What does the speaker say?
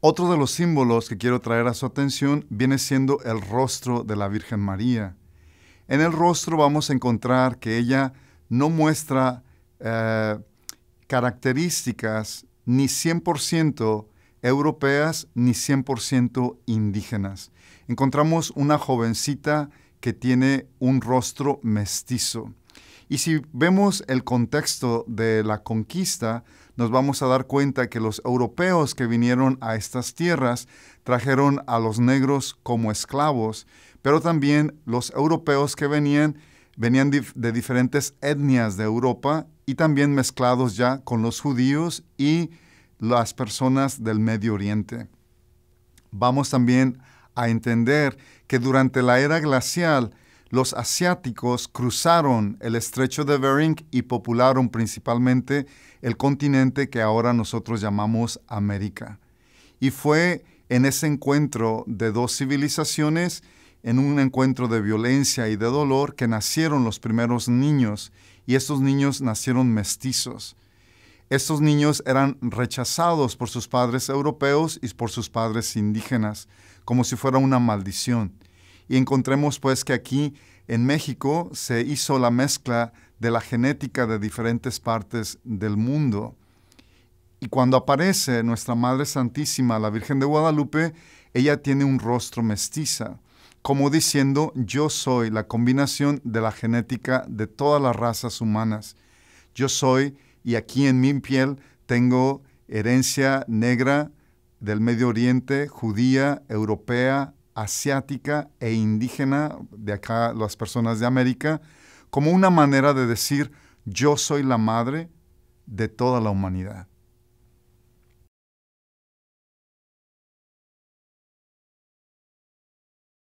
Otro de los símbolos que quiero traer a su atención viene siendo el rostro de la Virgen María. En el rostro vamos a encontrar que ella no muestra eh, características ni 100% europeas ni 100% indígenas. Encontramos una jovencita que tiene un rostro mestizo. Y si vemos el contexto de la conquista, nos vamos a dar cuenta que los europeos que vinieron a estas tierras trajeron a los negros como esclavos, pero también los europeos que venían venían de diferentes etnias de Europa y también mezclados ya con los judíos y las personas del Medio Oriente. Vamos también a entender que durante la era glacial, los asiáticos cruzaron el estrecho de Bering y popularon principalmente el continente que ahora nosotros llamamos América. Y fue en ese encuentro de dos civilizaciones, en un encuentro de violencia y de dolor, que nacieron los primeros niños, y estos niños nacieron mestizos. Estos niños eran rechazados por sus padres europeos y por sus padres indígenas, como si fuera una maldición y encontremos pues que aquí en México se hizo la mezcla de la genética de diferentes partes del mundo. Y cuando aparece nuestra Madre Santísima, la Virgen de Guadalupe, ella tiene un rostro mestiza, como diciendo, yo soy la combinación de la genética de todas las razas humanas. Yo soy, y aquí en mi piel tengo herencia negra del Medio Oriente, judía, europea, asiática e indígena, de acá las personas de América, como una manera de decir, yo soy la madre de toda la humanidad.